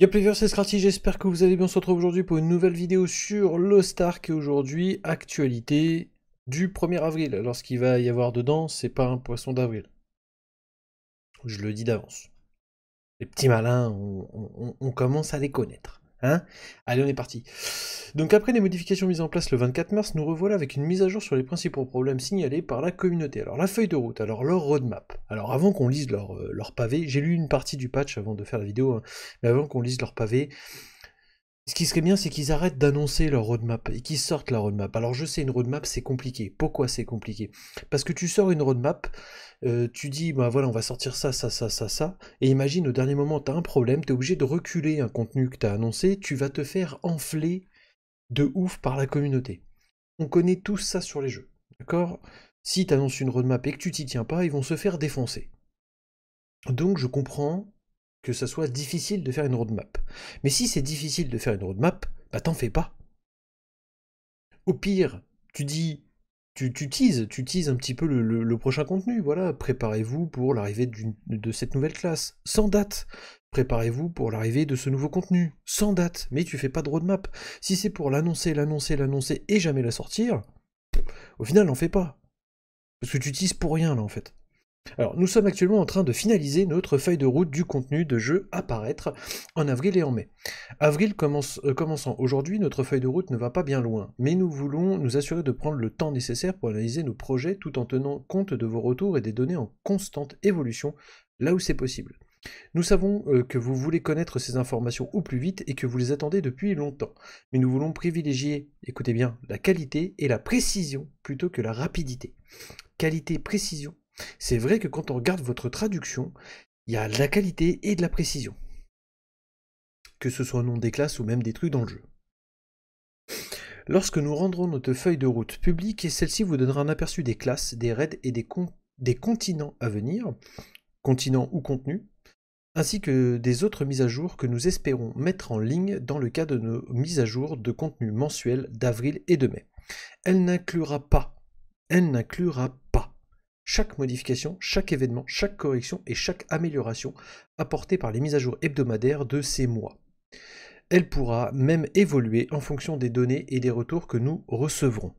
Yo c'est j'espère que vous allez bien. On se retrouve aujourd'hui pour une nouvelle vidéo sur Lost Ark et aujourd'hui, actualité du 1er avril. Alors ce qu'il va y avoir dedans, c'est pas un poisson d'avril. Je le dis d'avance. Les petits malins, on, commence à les connaître. Hein Allez, on est parti. Donc après les modifications mises en place le 24 mars, nous revoilà avec une mise à jour sur les principaux problèmes signalés par la communauté. Alors la feuille de route, alors leur roadmap. Alors avant qu'on lise leur, euh, pavé, j'ai lu une partie du patch avant de faire la vidéo, hein. mais avant qu'on lise leur pavé, ce qui serait bien, c'est qu'ils arrêtent d'annoncer leur roadmap et qu'ils sortent la roadmap. Alors je sais, une roadmap, c'est compliqué. Pourquoi c'est compliqué Parce que tu sors une roadmap, euh, tu dis, bah voilà, on va sortir ça, ça, ça, ça, ça, et imagine au dernier moment, tu as un problème, tu es obligé de reculer un contenu que tu as annoncé, tu vas te faire enfler de ouf par la communauté. On connaît tous ça sur les jeux, d'accord Si tu annonces une roadmap et que tu t'y tiens pas, ils vont se faire défoncer. Donc je comprends que ça soit difficile de faire une roadmap. Mais si c'est difficile de faire une roadmap, bah t'en fais pas. Au pire, tu dis, tu, tu teases, tu teases un petit peu le, prochain contenu, voilà, préparez-vous pour l'arrivée de cette nouvelle classe, sans date. Préparez-vous pour l'arrivée de ce nouveau contenu, sans date, mais tu fais pas de roadmap. Si c'est pour l'annoncer, l'annoncer, l'annoncer et jamais la sortir, au final, n'en fais pas. Parce que tu teases pour rien, là, en fait. Alors, nous sommes actuellement en train de finaliser notre feuille de route du contenu de jeu à paraître en avril et en mai. Avril euh, commençant aujourd'hui, notre feuille de route ne va pas bien loin, mais nous voulons nous assurer de prendre le temps nécessaire pour analyser nos projets tout en tenant compte de vos retours et des données en constante évolution là où c'est possible. Nous savons euh, que vous voulez connaître ces informations au plus vite et que vous les attendez depuis longtemps, mais nous voulons privilégier, écoutez bien, la qualité et la précision plutôt que la rapidité. Qualité, précision c'est vrai que quand on regarde votre traduction, il y a de la qualité et de la précision. Que ce soit au nom des classes ou même des trucs dans le jeu. Lorsque nous rendrons notre feuille de route publique, celle-ci vous donnera un aperçu des classes, des raids et des, des continents à venir, continents ou contenus, ainsi que des autres mises à jour que nous espérons mettre en ligne dans le cas de nos mises à jour de contenu mensuel d'avril et de mai. Elle n'inclura pas, elle n'inclura pas chaque modification, chaque événement, chaque correction et chaque amélioration apportée par les mises à jour hebdomadaires de ces mois. Elle pourra même évoluer en fonction des données et des retours que nous recevrons.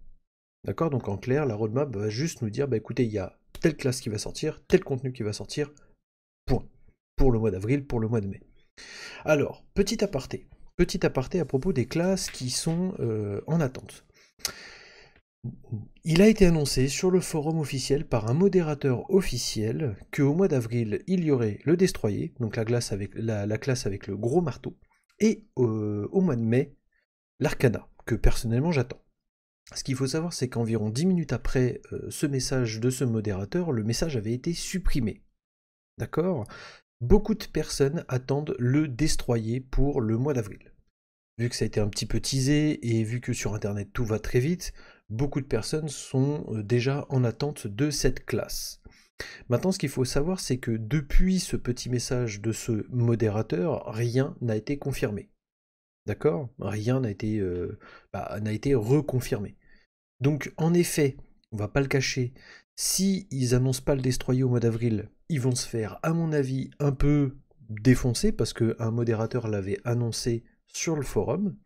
D'accord Donc en clair, la roadmap va juste nous dire, bah écoutez, il y a telle classe qui va sortir, tel contenu qui va sortir, point. Pour le mois d'avril, pour le mois de mai. Alors, petit aparté. Petit aparté à propos des classes qui sont euh, en attente. Il a été annoncé sur le forum officiel par un modérateur officiel qu'au mois d'avril, il y aurait le destroyer, donc la, glace avec, classe avec le gros marteau, et euh, au mois de mai, l'Arcana, que personnellement j'attends. Ce qu'il faut savoir, c'est qu'environ 10 minutes après euh, ce message de ce modérateur, le message avait été supprimé. D'accord Beaucoup de personnes attendent le destroyer pour le mois d'avril. Vu que ça a été un petit peu teasé et vu que sur Internet tout va très vite, beaucoup de personnes sont euh, déjà en attente de cette classe. Maintenant, ce qu'il faut savoir, c'est que depuis ce petit message de ce modérateur, rien n'a été confirmé. D'accord Rien euh, bah, n'a été, reconfirmé. Donc, en effet, on ne va pas le cacher, si ils pas le destroyer au mois d'avril, ils vont se faire, à mon avis, un peu défoncer parce qu'un modérateur l'avait annoncé sur le forum.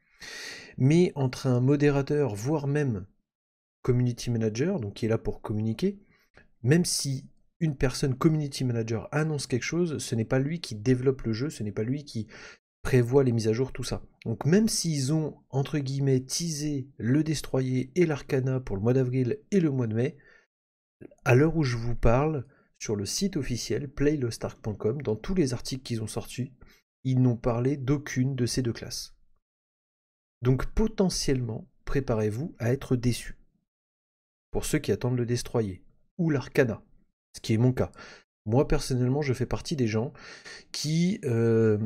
Mais entre un modérateur, voire même community manager, donc qui est là pour communiquer, même si une personne community manager annonce quelque chose, ce n'est pas lui qui développe le jeu, ce n'est pas lui qui prévoit les mises à jour, tout ça. Donc même s'ils ont, entre guillemets, teasé le Destroyer et l'Arcana pour le mois d'avril et le mois de mai, à l'heure où je vous parle, sur le site officiel playlostark.com, dans tous les articles qu'ils ont sortis, ils n'ont parlé d'aucune de ces deux classes. Donc potentiellement, préparez-vous à être déçu pour ceux qui attendent le destroyer, ou l'arcana, ce qui est mon cas. Moi personnellement, je fais partie des gens qui euh,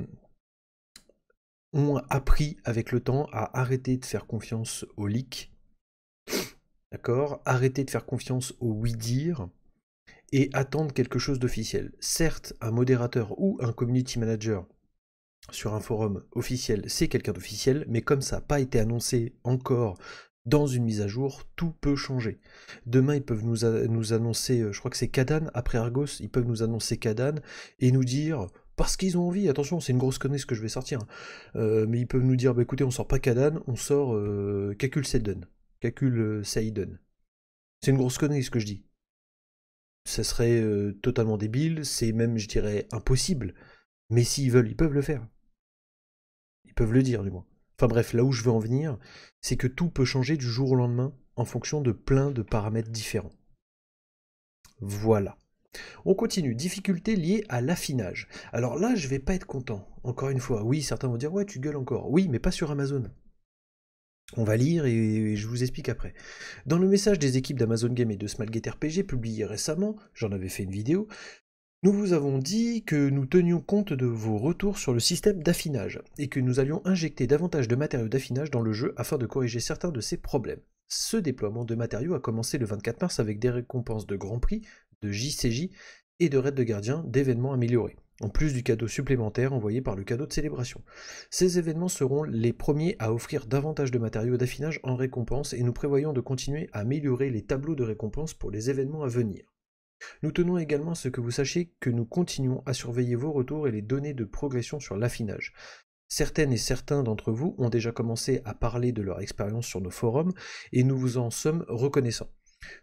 ont appris avec le temps à arrêter de faire confiance au leak, d'accord Arrêter de faire confiance au oui-dire et attendre quelque chose d'officiel. Certes, un modérateur ou un community manager sur un forum officiel, c'est quelqu'un d'officiel, mais comme ça n'a pas été annoncé encore dans une mise à jour, tout peut changer. Demain, ils peuvent nous, annoncer, euh, je crois que c'est Kadan, après Argos, ils peuvent nous annoncer Kadan et nous dire, parce qu'ils ont envie, attention, c'est une grosse connerie ce que je vais sortir, hein, euh, mais ils peuvent nous dire, bah écoutez, on sort pas Kadan, on sort euh, Kakul euh, Seiden. C'est une grosse connerie ce que je dis. Ça serait totalement débile, c'est même, je dirais, impossible. Mais s'ils veulent, ils peuvent le faire. Ils peuvent le dire, du moins. Enfin bref, là où je veux en venir, c'est que tout peut changer du jour au lendemain en fonction de plein de paramètres différents. Voilà. On continue, difficulté liée à l'affinage. Alors là, je vais pas être content, encore une fois. Oui, certains vont dire, ouais, tu gueules encore. Oui, mais pas sur Amazon. On va lire et je vous explique après. Dans le message des équipes d'Amazon Game et de Smallgate RPG publié récemment, j'en avais fait une vidéo, nous vous avons dit que nous tenions compte de vos retours sur le système d'affinage et que nous allions injecter davantage de matériaux d'affinage dans le jeu afin de corriger certains de ces problèmes. Ce déploiement de matériaux a commencé le 24 mars avec des récompenses de Grand Prix, de JCJ et de raid de gardien d'événements améliorés, en plus du cadeau supplémentaire envoyé par le cadeau de célébration. Ces événements seront les premiers à offrir davantage de matériaux d'affinage en récompense et nous prévoyons de continuer à améliorer les tableaux de récompense pour les événements à venir. Nous tenons également à ce que vous sachiez que nous continuons à surveiller vos retours et les données de progression sur l'affinage. Certaines et certains d'entre vous ont déjà commencé à parler de leur expérience sur nos forums et nous vous en sommes reconnaissants.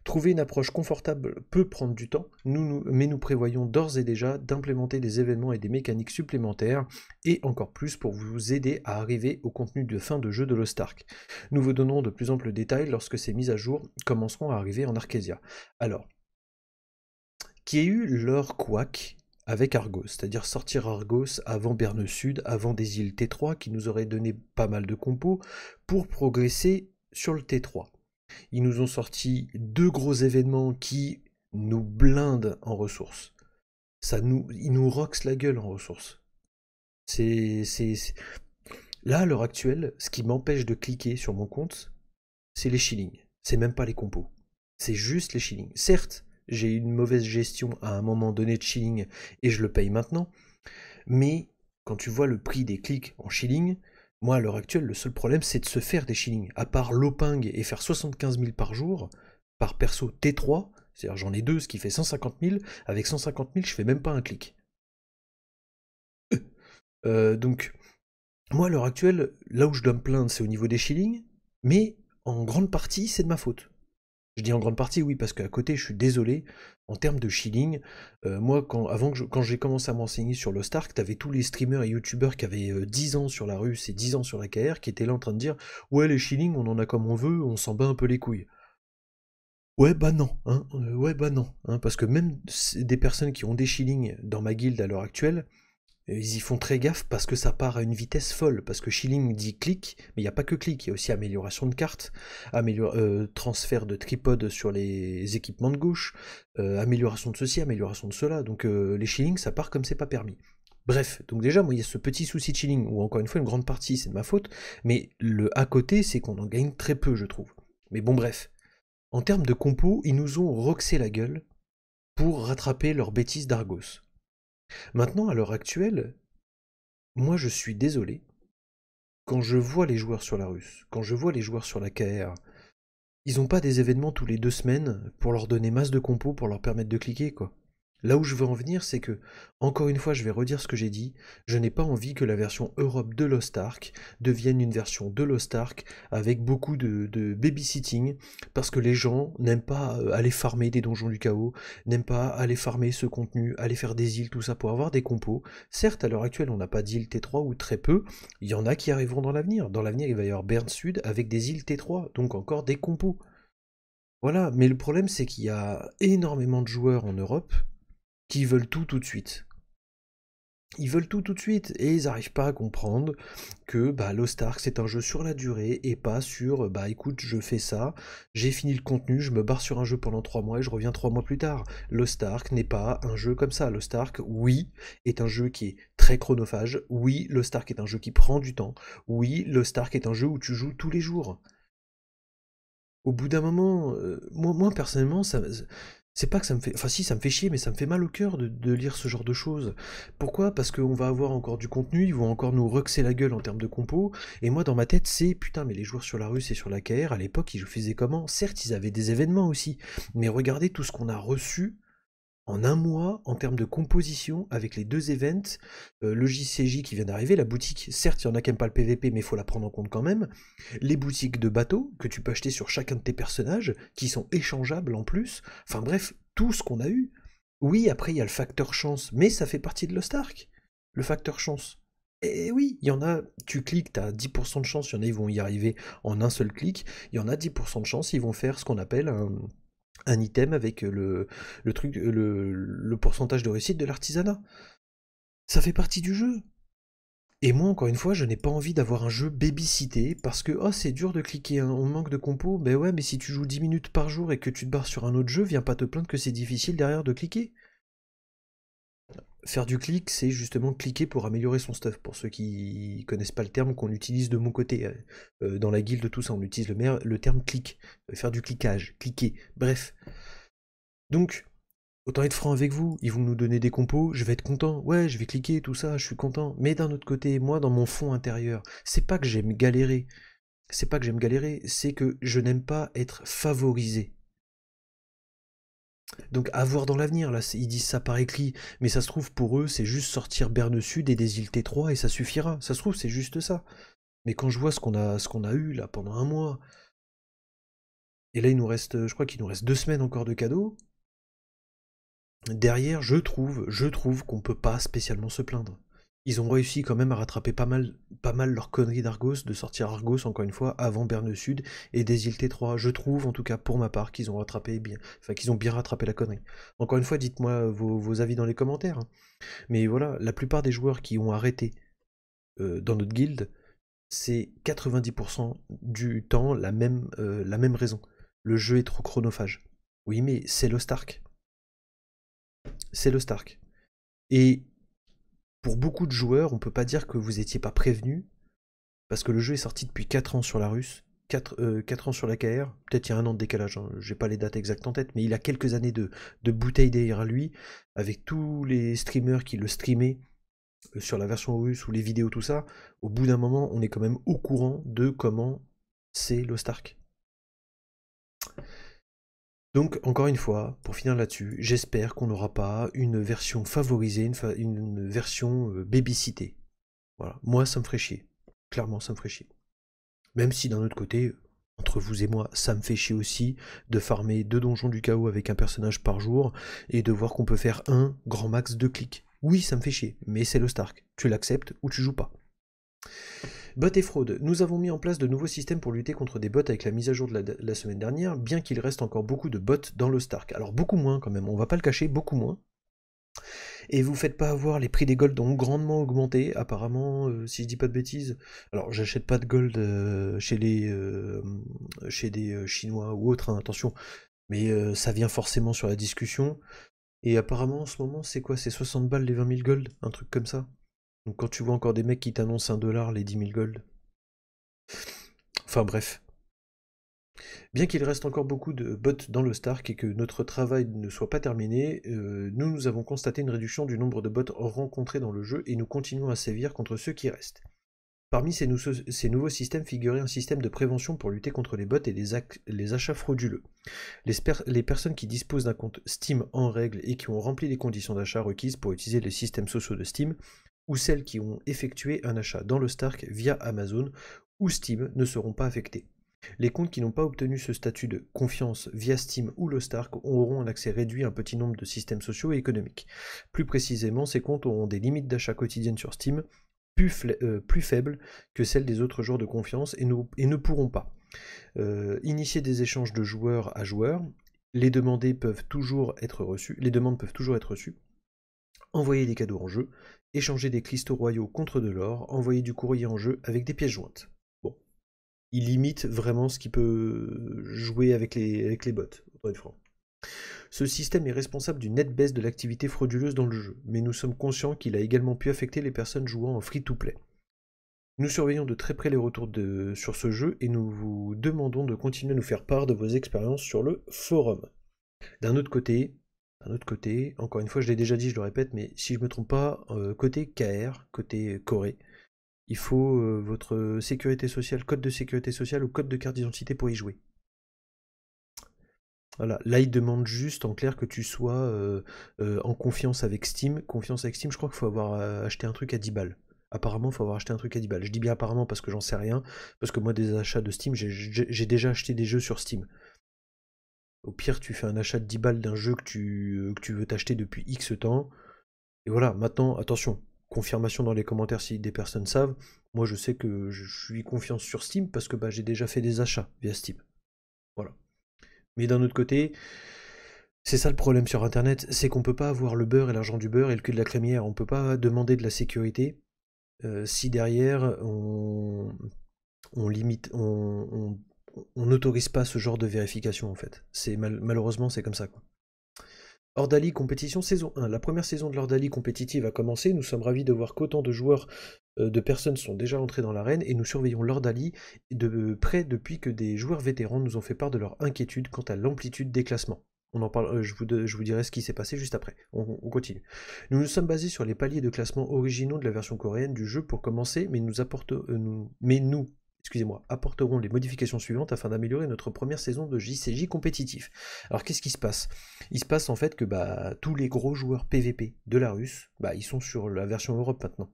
Trouver une approche confortable peut prendre du temps, mais nous prévoyons d'ores et déjà d'implémenter des événements et des mécaniques supplémentaires, et encore plus pour vous aider à arriver au contenu de fin de jeu de Lost Nous vous donnerons de plus amples détails lorsque ces mises à jour commenceront à arriver en Arkesia. Alors, y eu leur couac avec Argos, c'est-à-dire sortir Argos avant Berne Sud, avant des îles T3 qui nous auraient donné pas mal de compos pour progresser sur le T3. Ils nous ont sorti deux gros événements qui nous blindent en ressources. Ça nous, ils nous roxent la gueule en ressources. C'est, c'est, Là, à l'heure actuelle, ce qui m'empêche de cliquer sur mon compte, c'est les shillings. C'est même pas les compos. C'est juste les shillings. Certes, j'ai eu une mauvaise gestion à un moment donné de shilling et je le paye maintenant. Mais quand tu vois le prix des clics en shilling, moi à l'heure actuelle, le seul problème c'est de se faire des shillings. À part l'oping et faire 75 000 par jour, par perso T3, c'est-à-dire j'en ai deux, ce qui fait 150 000, avec 150 000 je fais même pas un clic. Euh, donc, moi à l'heure actuelle, là où je dois me plaindre, c'est au niveau des shillings, mais en grande partie, c'est de ma faute. Je dis en grande partie oui, parce qu'à côté, je suis désolé, en termes de shilling, euh, moi, quand, avant que quand j'ai commencé à m'enseigner sur Lost Ark, t'avais tous les streamers et youtubeurs qui avaient 10 euh, ans sur la russe et 10 ans sur la KR qui étaient là en train de dire Ouais, les shillings, on en a comme on veut, on s'en bat un peu les couilles. Ouais bah non, hein, euh, ouais bah non, hein, parce que même des personnes qui ont des shillings dans ma guilde à l'heure actuelle, euh, ils y font très gaffe parce que ça part à une vitesse folle, parce que Shilling dit clic, mais il n'y a pas que clic, il y a aussi amélioration de cartes, euh, transfert de tripode sur les équipements de gauche, euh, amélioration de ceci, amélioration de cela, donc les Shillings ça part comme c'est pas permis. Bref, donc déjà, moi, il y a ce petit souci de Shilling, où encore une fois, une grande partie, c'est de ma faute, mais le à côté, c'est qu'on en gagne très peu, je trouve. Mais bon, bref. En termes de compo, ils nous ont roxé la gueule pour rattraper leur bêtise d'Argos. Maintenant, à l'heure actuelle, moi je suis désolé quand je vois les joueurs sur la russe, quand je vois les joueurs sur la KR. Ils n'ont pas des événements tous les deux semaines pour leur donner masse de compos, pour leur permettre de cliquer, quoi. Là où je veux en venir, c'est que, encore une fois, je vais redire ce que j'ai dit, je n'ai pas envie que la version Europe de Lost Ark devienne une version de Lost Ark avec beaucoup de, de babysitting, parce que les gens n'aiment pas euh, aller farmer des donjons du chaos, n'aiment pas aller farmer ce contenu, aller faire des îles, tout ça, pour avoir des compos. Certes, à l'heure actuelle, on n'a pas d'îles T3 ou très peu, il y en a qui arriveront dans l'avenir. Dans l'avenir, il va y avoir Berne Sud avec des îles T3, donc encore des compos. Voilà, mais le problème c'est qu'il y a énormément de joueurs en Europe qui veulent tout tout de suite. Ils veulent tout tout de suite et ils n'arrivent pas à comprendre que bah, Lost Ark c'est un jeu sur la durée et pas sur bah écoute je fais ça, j'ai fini le contenu, je me barre sur un jeu pendant trois mois et je reviens trois mois plus tard. Lost Ark n'est pas un jeu comme ça. Lost Ark, oui, est un jeu qui est très chronophage, oui, Lost Ark est un jeu qui prend du temps, oui, Lost Ark est un jeu où tu joues tous les jours. Au bout d'un moment, euh, moi, moi personnellement, ça, c'est pas que ça me fait. Enfin, si, ça me fait chier, mais ça me fait mal au cœur de, lire ce genre de choses. Pourquoi Parce qu'on va avoir encore du contenu, ils vont encore nous rexer la gueule en termes de compos, Et moi, dans ma tête, c'est putain, mais les joueurs sur la russe et sur la KR, à l'époque, ils faisaient comment Certes, ils avaient des événements aussi. Mais regardez tout ce qu'on a reçu en un mois en termes de composition avec les deux events, euh, le JCJ qui vient d'arriver, la boutique, certes il y en a quand même pas le PVP mais il faut la prendre en compte quand même, les boutiques de bateaux que tu peux acheter sur chacun de tes personnages qui sont échangeables en plus, enfin bref, tout ce qu'on a eu. Oui, après il y a le facteur chance, mais ça fait partie de Lost Ark, le facteur chance. Et oui, il y en a, tu cliques, tu as 10% de chance, il y en a, ils vont y arriver en un seul clic, il y en a 10% de chance, ils vont faire ce qu'on appelle un un item avec euh, le, le truc, euh, le, le, pourcentage de réussite de l'artisanat. Ça fait partie du jeu. Et moi, encore une fois, je n'ai pas envie d'avoir un jeu baby-cité, parce que oh, c'est dur de cliquer, hein, on manque de compo, mais ben ouais, mais si tu joues 10 minutes par jour et que tu te barres sur un autre jeu, viens pas te plaindre que c'est difficile derrière de cliquer faire du clic, c'est justement cliquer pour améliorer son stuff. Pour ceux qui connaissent pas le terme qu'on utilise de mon côté, hein. euh, dans la guilde, tout ça, on utilise le, terme clic, euh, faire du cliquage, cliquer, bref. Donc, autant être franc avec vous, ils vont nous donner des compos, je vais être content, ouais, je vais cliquer, tout ça, je suis content. Mais d'un autre côté, moi, dans mon fond intérieur, c'est pas que j'aime galérer, c'est pas que j'aime galérer, c'est que je n'aime pas être favorisé donc avoir dans l'avenir, là ils disent ça par écrit, mais ça se trouve pour eux c'est juste sortir Berne Sud et des îles T3 et ça suffira, ça se trouve c'est juste ça. Mais quand je vois ce qu'on a, ce qu'on a eu là pendant un mois, et là il nous reste, je crois qu'il nous reste deux semaines encore de cadeaux, derrière je trouve, je trouve qu'on peut pas spécialement se plaindre ils ont réussi quand même à rattraper pas mal, pas mal leur connerie d'Argos, de sortir Argos encore une fois avant Berne Sud et des îles T3. Je trouve, en tout cas pour ma part, qu'ils ont rattrapé bien, enfin qu'ils ont bien rattrapé la connerie. Encore une fois, dites-moi vos, avis dans les commentaires. Hein. Mais voilà, la plupart des joueurs qui ont arrêté euh, dans notre guild, c'est 90% du temps la même, euh, la même raison. Le jeu est trop chronophage. Oui, mais c'est le Stark. C'est le Stark. Et pour beaucoup de joueurs, on peut pas dire que vous étiez pas prévenu, parce que le jeu est sorti depuis 4 ans sur la russe, 4, euh, ans sur la KR, peut-être il y a un an de décalage, hein, j'ai pas les dates exactes en tête, mais il a quelques années de, bouteille derrière lui, avec tous les streamers qui le streamaient euh, sur la version russe ou les vidéos, tout ça, au bout d'un moment, on est quand même au courant de comment c'est Lost donc encore une fois, pour finir là-dessus, j'espère qu'on n'aura pas une version favorisée, une, version baby euh, babycitée. Voilà, moi ça me ferait chier. Clairement ça me ferait chier. Même si d'un autre côté, entre vous et moi, ça me fait chier aussi de farmer deux donjons du chaos avec un personnage par jour et de voir qu'on peut faire un grand max de clics. Oui, ça me fait chier, mais c'est le Stark. Tu l'acceptes ou tu joues pas. Bot et fraude. Nous avons mis en place de nouveaux systèmes pour lutter contre des bots avec la mise à jour de la, semaine dernière, bien qu'il reste encore beaucoup de bots dans le Stark. Alors beaucoup moins quand même, on va pas le cacher, beaucoup moins. Et vous faites pas avoir, les prix des golds ont grandement augmenté, apparemment, euh, si je dis pas de bêtises. Alors j'achète pas de gold euh, chez les euh, chez des Chinois ou autres, hein, attention, mais ça vient forcément sur la discussion. Et apparemment en ce moment c'est quoi C'est 60 balles les 20 000 gold, un truc comme ça. Donc quand tu vois encore des mecs qui t'annoncent un dollar les 10 000 gold. Enfin bref. Bien qu'il reste encore beaucoup de bots dans le Stark et que notre travail ne soit pas terminé, euh, nous nous avons constaté une réduction du nombre de bots rencontrés dans le jeu et nous continuons à sévir contre ceux qui restent. Parmi ces, nouveaux systèmes figurait un système de prévention pour lutter contre les bots et les, achats frauduleux. les personnes qui disposent d'un compte Steam en règle et qui ont rempli les conditions d'achat requises pour utiliser les systèmes sociaux de Steam ou celles qui ont effectué un achat dans le Stark via Amazon ou Steam ne seront pas affectées. Les comptes qui n'ont pas obtenu ce statut de confiance via Steam ou le Stark auront un accès réduit à un petit nombre de systèmes sociaux et économiques. Plus précisément, ces comptes auront des limites d'achat quotidiennes sur Steam plus, euh, faibles que celles des autres joueurs de confiance et, ne pourront pas euh, initier des échanges de joueurs à joueurs. Les, peuvent toujours être reçues, les demandes peuvent toujours être reçues envoyer des cadeaux en jeu, échanger des clistos royaux contre de l'or, envoyer du courrier en jeu avec des pièces jointes. Bon. Il limite vraiment ce qui peut jouer avec les, avec les bots, Ce système est responsable d'une nette baisse de l'activité frauduleuse dans le jeu, mais nous sommes conscients qu'il a également pu affecter les personnes jouant en free-to-play. Nous surveillons de très près les retours de, sur ce jeu et nous vous demandons de continuer à nous faire part de vos expériences sur le forum. D'un autre côté, un autre côté, encore une fois, je l'ai déjà dit, je le répète, mais si je ne me trompe pas, euh, côté KR, côté Corée, il faut euh, votre sécurité sociale, code de sécurité sociale ou code de carte d'identité pour y jouer. Voilà, là il demande juste en clair que tu sois euh, en confiance avec Steam. Confiance avec Steam, je crois qu'il faut avoir acheté un truc à 10 balles. Apparemment, il faut avoir acheté un truc à 10 balles. Je dis bien apparemment parce que j'en sais rien, parce que moi des achats de Steam, j'ai déjà acheté des jeux sur Steam. Au pire, tu fais un achat de 10 balles d'un jeu euh, que tu, veux t'acheter depuis X temps. Et voilà, maintenant, attention, confirmation dans les commentaires si des personnes savent. Moi, je sais que je suis confiance sur Steam parce que bah, j'ai déjà fait des achats via Steam. Voilà. Mais d'un autre côté, c'est ça le problème sur Internet, c'est qu'on ne peut pas avoir le beurre et l'argent du beurre et le cul de la crémière. On ne peut pas demander de la sécurité euh, si derrière on, on limite, on, on n'autorise pas ce genre de vérification en fait. C'est malheureusement c'est comme ça quoi. Ordali compétition saison 1. La première saison de l'Ordali compétitive a commencé. Nous sommes ravis de voir qu'autant de joueurs euh, de personnes sont déjà entrés dans l'arène et nous surveillons l'Ordali de près depuis que des joueurs vétérans nous ont fait part de leur inquiétude quant à l'amplitude des classements. On en parle, euh, je, vous je, vous, dirai ce qui s'est passé juste après. On, continue. Nous nous sommes basés sur les paliers de classement originaux de la version coréenne du jeu pour commencer, mais nous, apporte, euh, nous, mais nous excusez-moi, apporteront les modifications suivantes afin d'améliorer notre première saison de JCJ compétitif. Alors qu'est-ce qui se passe Il se passe en fait que bah, tous les gros joueurs PVP de la Russe, bah, ils sont sur la version Europe maintenant.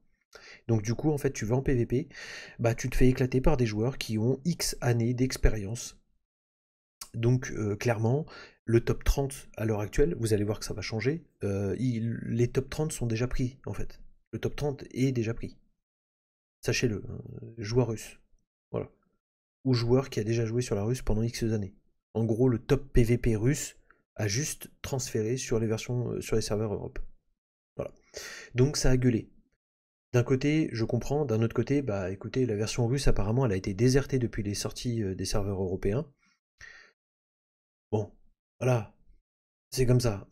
Donc du coup, en fait, tu vas en PVP, bah, tu te fais éclater par des joueurs qui ont X années d'expérience. Donc euh, clairement, le top 30 à l'heure actuelle, vous allez voir que ça va changer, euh, les top 30 sont déjà pris en fait. Le top 30 est déjà pris. Sachez-le, hein, joueur russe. Voilà. Ou joueur qui a déjà joué sur la russe pendant X années. En gros, le top PVP russe a juste transféré sur les versions euh, sur les serveurs Europe. Voilà. Donc ça a gueulé. D'un côté, je comprends, d'un autre côté, bah écoutez, la version russe apparemment elle a été désertée depuis les sorties euh, des serveurs européens. Bon, voilà, c'est comme ça.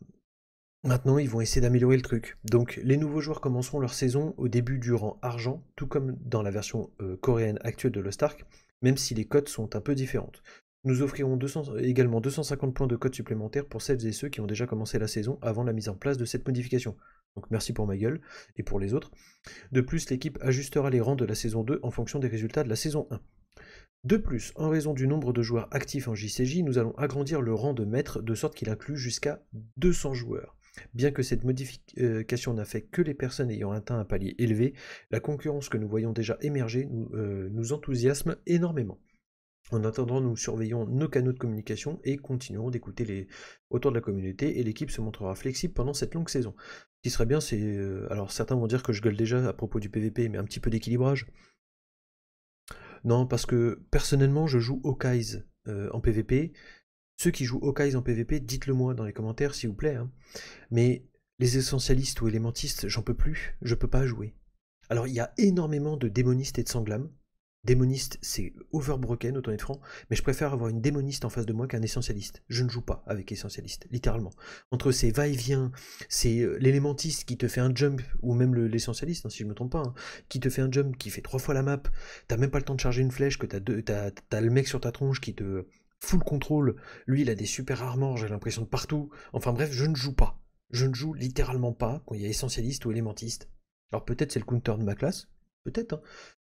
Maintenant, ils vont essayer d'améliorer le truc. Donc, les nouveaux joueurs commenceront leur saison au début du rang argent, tout comme dans la version euh, coréenne actuelle de Lost Ark, même si les codes sont un peu différentes. Nous offrirons également 250 points de code supplémentaires pour celles et ceux qui ont déjà commencé la saison avant la mise en place de cette modification. Donc merci pour ma gueule et pour les autres. De plus, l'équipe ajustera les rangs de la saison 2 en fonction des résultats de la saison 1. De plus, en raison du nombre de joueurs actifs en JCJ, nous allons agrandir le rang de maître de sorte qu'il inclut jusqu'à 200 joueurs. Bien que cette modification n'a fait que les personnes ayant atteint un palier élevé, la concurrence que nous voyons déjà émerger nous, euh, enthousiasme énormément. En attendant, nous surveillons nos canaux de communication et continuerons d'écouter les autour de la communauté et l'équipe se montrera flexible pendant cette longue saison. Ce qui serait bien, c'est... Euh, alors certains vont dire que je gueule déjà à propos du PVP, mais un petit peu d'équilibrage. Non, parce que personnellement, je joue au euh, en PVP ceux qui jouent Hawkeyes en PvP, dites-le moi dans les commentaires s'il vous plaît. Hein. Mais les essentialistes ou élémentistes, j'en peux plus, je peux pas jouer. Alors il y a énormément de démonistes et de sanglames. Démoniste, c'est overbroken, autant être franc, mais je préfère avoir une démoniste en face de moi qu'un essentialiste. Je ne joue pas avec essentialiste, littéralement. Entre ces va-et-vient, c'est euh, l'élémentiste qui te fait un jump, ou même l'essentialiste, hein, si je ne me trompe pas, hein, qui te fait un jump, qui fait trois fois la map, t'as même pas le temps de charger une flèche, que t'as as le mec sur ta tronche qui te, full contrôle. Lui, il a des super armors, j'ai l'impression de partout. Enfin bref, je ne joue pas. Je ne joue littéralement pas quand il y a essentialiste ou élémentiste. Alors peut-être c'est le counter de ma classe, peut-être. Hein.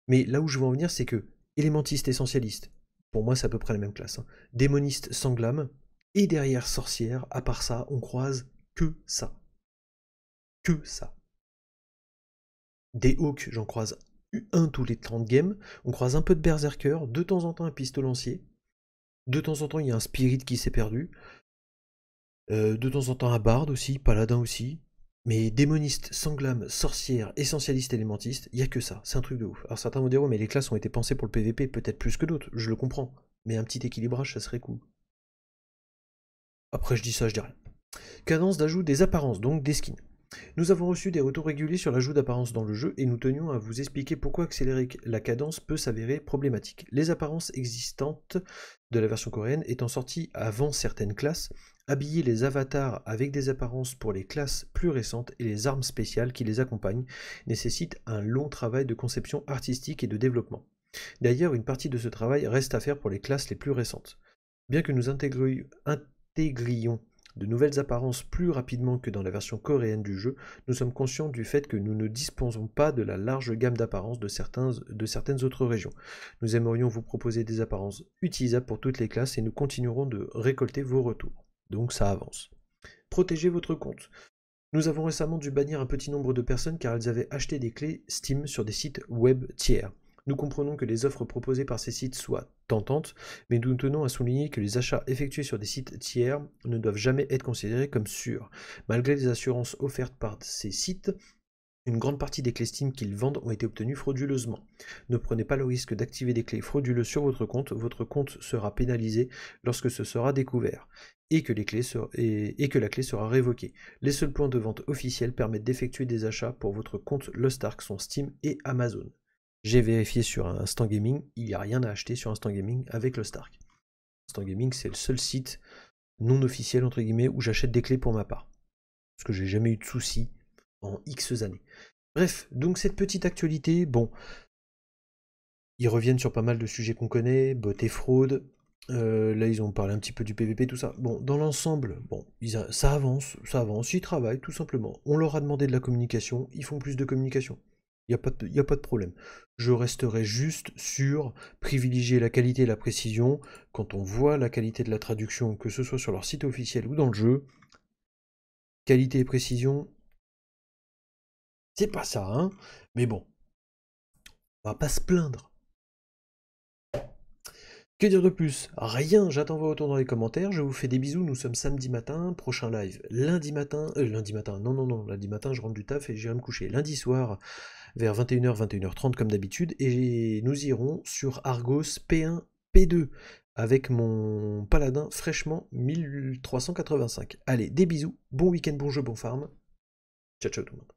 Mais là où je veux en venir, c'est que élémentiste, essentialiste, pour moi c'est à peu près la même classe. Hein. Démoniste sanglame, et derrière sorcière, à part ça, on croise que ça. Que ça. Des hawks, j'en croise un tous les 30 games, on croise un peu de berserker, de temps en temps un pistolancier, de temps en temps, il y a un spirit qui s'est perdu. Euh, de temps en temps, un barde aussi, paladin aussi. Mais démoniste, sanglame, sorcière, essentialiste, élémentiste, il n'y a que ça. C'est un truc de ouf. Alors certains vont dire, mais les classes ont été pensées pour le PvP, peut-être plus que d'autres. Je le comprends. Mais un petit équilibrage, ça serait cool. Après, je dis ça, je dis rien. Cadence d'ajout des apparences, donc des skins. Nous avons reçu des retours réguliers sur l'ajout d'apparences dans le jeu et nous tenions à vous expliquer pourquoi accélérer la cadence peut s'avérer problématique. Les apparences existantes de la version coréenne étant sorties avant certaines classes, habiller les avatars avec des apparences pour les classes plus récentes et les armes spéciales qui les accompagnent nécessite un long travail de conception artistique et de développement. D'ailleurs, une partie de ce travail reste à faire pour les classes les plus récentes. Bien que nous intégrions de nouvelles apparences plus rapidement que dans la version coréenne du jeu, nous sommes conscients du fait que nous ne disposons pas de la large gamme d'apparences de, de, certaines autres régions. Nous aimerions vous proposer des apparences utilisables pour toutes les classes et nous continuerons de récolter vos retours. Donc ça avance. Protégez votre compte. Nous avons récemment dû bannir un petit nombre de personnes car elles avaient acheté des clés Steam sur des sites web tiers. Nous comprenons que les offres proposées par ces sites soient tentantes, mais nous tenons à souligner que les achats effectués sur des sites tiers ne doivent jamais être considérés comme sûrs. Malgré les assurances offertes par ces sites, une grande partie des clés Steam qu'ils vendent ont été obtenues frauduleusement. Ne prenez pas le risque d'activer des clés frauduleuses sur votre compte, votre compte sera pénalisé lorsque ce sera découvert et que, la clé sera révoquée. Les seuls points de vente officiels permettent d'effectuer des achats pour votre compte Lost Ark sont Steam et Amazon. J'ai vérifié sur Instant Gaming, il n'y a rien à acheter sur Instant Gaming avec le Stark. Instant Gaming, c'est le seul site non officiel, entre guillemets, où j'achète des clés pour ma part. Parce que j'ai jamais eu de soucis en X années. Bref, donc cette petite actualité, bon, ils reviennent sur pas mal de sujets qu'on connaît, bot et fraude. Euh, là, ils ont parlé un petit peu du PVP, tout ça. Bon, dans l'ensemble, bon, ça avance, ça avance, ils travaillent tout simplement. On leur a demandé de la communication, ils font plus de communication. Il n'y a, pas de, pas de problème. Je resterai juste sur privilégier la qualité et la précision. Quand on voit la qualité de la traduction, que ce soit sur leur site officiel ou dans le jeu, qualité et précision, c'est pas ça, hein. Mais bon, on va pas se plaindre. Que dire de plus Rien, j'attends vos retours dans les commentaires, je vous fais des bisous, nous sommes samedi matin, prochain live lundi matin, euh, lundi matin, non non non, lundi matin je rentre du taf et j'irai me coucher, lundi soir vers 21h, 21h30 comme d'habitude, et nous irons sur Argos P1, P2 avec mon paladin fraîchement 1385. Allez, des bisous, bon week-end, bon jeu, bon farm. Ciao ciao tout le monde.